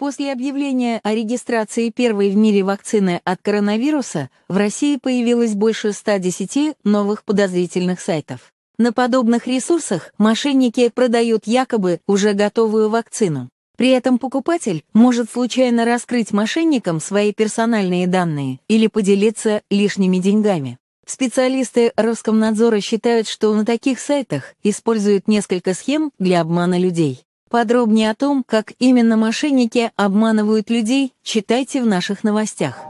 После объявления о регистрации первой в мире вакцины от коронавируса в России появилось больше 110 новых подозрительных сайтов. На подобных ресурсах мошенники продают якобы уже готовую вакцину. При этом покупатель может случайно раскрыть мошенникам свои персональные данные или поделиться лишними деньгами. Специалисты Роскомнадзора считают, что на таких сайтах используют несколько схем для обмана людей. Подробнее о том, как именно мошенники обманывают людей, читайте в наших новостях.